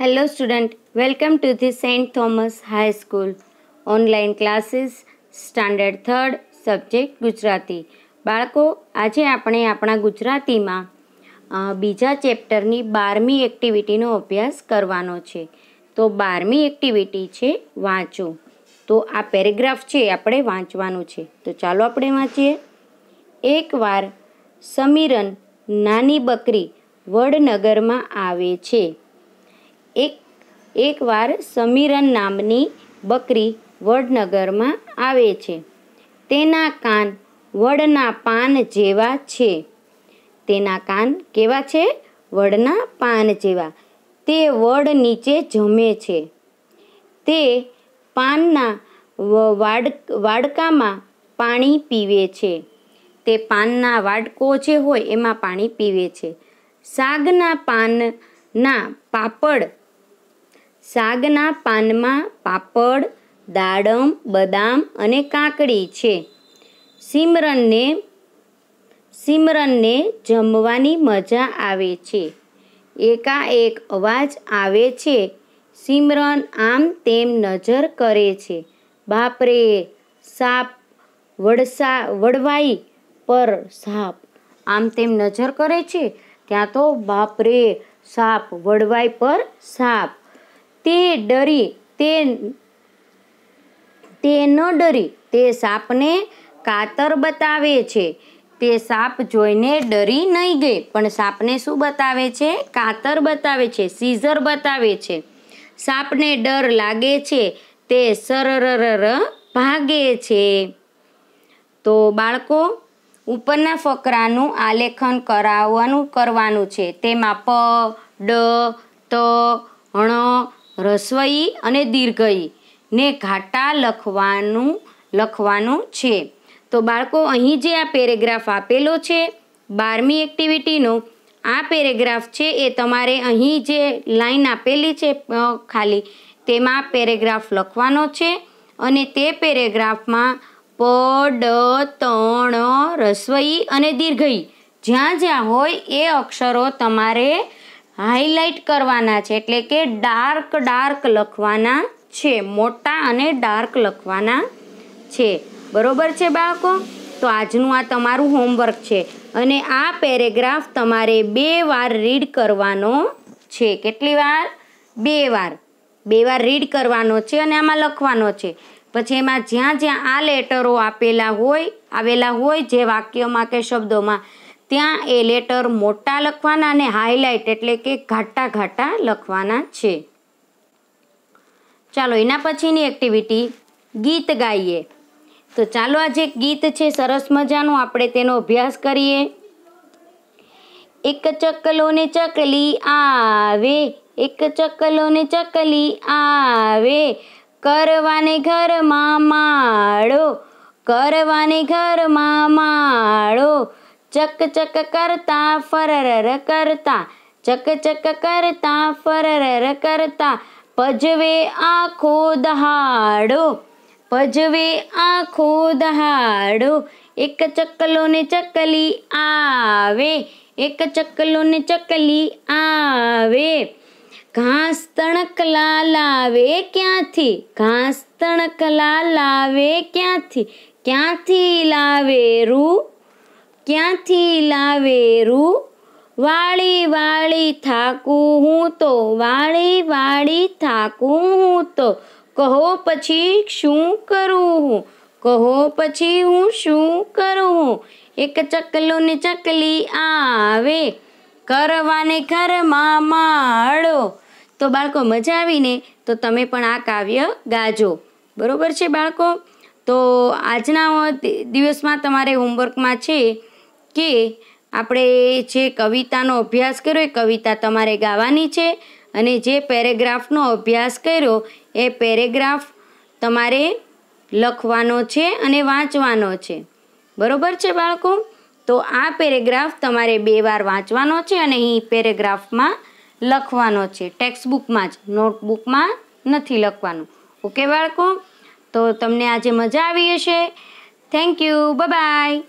hello student welcome to the Saint Thomas high school online classes standard third subject Gujarati બાળકો આજે આપણે આપણા ગુજરાતીમાં બીજા ચેપ્ટરની બારમી એક્ટિવિટીનો અભ્યાસ કરવાનો છે તો બારમી એક્ટિવિટી છે વાંચો તો આ પેરેગ્રાફ છે આપણે વાંચવાનું છે તો ચાલો આપણે વાંચીએ એકવાર સમીરન નાની બકરી વડનગરમાં આવે છે એક એકવાર સમીરન નામની બકરી વડનગરમાં આવે છે તેના કાન વડના પાન જેવા છે તેના કાન કેવા છે વડના પાન જેવા તે વડ નીચે જમે છે તે પાનના વાડ વાડકામાં પાણી પીવે છે તે પાનના વાડકો જે હોય એમાં પાણી પીવે છે સાગના પાનના પાપડ સાગના પાનમાં પાપડ દાડમ બદામ અને કાકડી છે સિમરનને સિમરનને જમવાની મજા આવે છે એકાએક અવાજ આવે છે સિમરન આમ તેમ નજર કરે છે બાપરે સાપ વડસા વડવાઈ પર સાપ આમ તેમ નજર કરે છે ત્યાં તો બાપરે સાપ વડવાઈ પર સાપ તે ડરી તે તે ન ડરી તે સાપને કાતર બતાવે છે તે સાપ જોઈને ડરી નહીં ગઈ પણ સાપને શું બતાવે છે કાતર બતાવે છે સીઝર બતાવે છે સાપને ડર લાગે છે તે સરરર ભાગે છે તો બાળકો ઉપરના ફકરાનું આલેખન કરાવવાનું કરવાનું છે તેમાં પ ડ ત હણ રસવઈ અને દીર્ઘઈ ને ઘાટા લખવાનું લખવાનું છે તો બાળકો અહીં જે આ પેરેગ્રાફ આપેલો છે બારમી એક્ટિવિટીનો આ પેરેગ્રાફ છે એ તમારે અહીં જે લાઈન આપેલી છે ખાલી તેમાં પેરેગ્રાફ લખવાનો છે અને તે પેરેગ્રાફમાં પ ડ તણ રસવઈ અને દીર્ઘઈ જ્યાં જ્યાં હોય એ અક્ષરો તમારે હાઇલાઇટ કરવાના છે એટલે કે ડાર્ક ડાર્ક લખવાના છે મોટા અને ડાર્ક લખવાના છે બરોબર છે બાળકો તો આજનું આ તમારું હોમવર્ક છે અને આ પેરેગ્રાફ તમારે બે વાર રીડ કરવાનો છે કેટલી વાર બે વાર બે વાર રીડ કરવાનો છે અને આમાં લખવાનો છે પછી એમાં જ્યાં જ્યાં આ લેટરો આપેલા હોય આવેલા હોય જે વાક્યમાં કે શબ્દોમાં ત્યાં એ લેટર મોટા લખવાના અને હાઇલાઇટ એટલે કે ઘાટા ઘાટા લખવાના છે ચાલો એના પછીની એક્ટિવિટી ગીત ગાઈએ તો ચાલો આ જે ગીત છે સરસ મજાનું આપણે તેનો અભ્યાસ કરીએ એક ચકલોને ચકલી આવે એક ચકલો ચકલી આવે કરવાને ઘરમાં માળો કરવાને ઘરમાં માળો ચક ચક કરતા ફરર કરતા ચક ચક કરતા ફરર કરતા પજવે આખો દહાડો પજવે આખો દહાડો એક ચકલો ને ચકલી આવે એક ચકલો ને ચકલી આવે ઘાસ તણકલા લાવે ક્યાંથી ઘાસ તણકલા લાવે ક્યાંથી ક્યાંથી લાવે રૂ ક્યાંથી લાવે રૂ વાળી વાળી થાકું હું તો વાળી વાળી થાકું હું તો કહો પછી શું કરું હું કહો પછી હું શું કરું હું એક ચકલો ને ચકલી આવે કરવાને ઘરમાં માળો તો બાળકો મજા આવીને તો તમે પણ આ કાવ્ય ગાજો બરોબર છે બાળકો તો આજના દિવસમાં તમારે હોમવર્કમાં છે કે આપણે જે કવિતાનો અભ્યાસ કર્યો એ કવિતા તમારે ગાવાની છે અને જે પેરેગ્રાફનો અભ્યાસ કર્યો એ પેરેગ્રાફ તમારે લખવાનો છે અને વાંચવાનો છે બરોબર છે બાળકો તો આ પેરેગ્રાફ તમારે બે વાર વાંચવાનો છે અને અહીં પેરેગ્રાફમાં લખવાનો છે ટેક્સ્ટબુકમાં જ નોટબુકમાં નથી લખવાનું ઓકે બાળકો તો તમને આજે મજા આવી હશે થેન્ક યુ બાય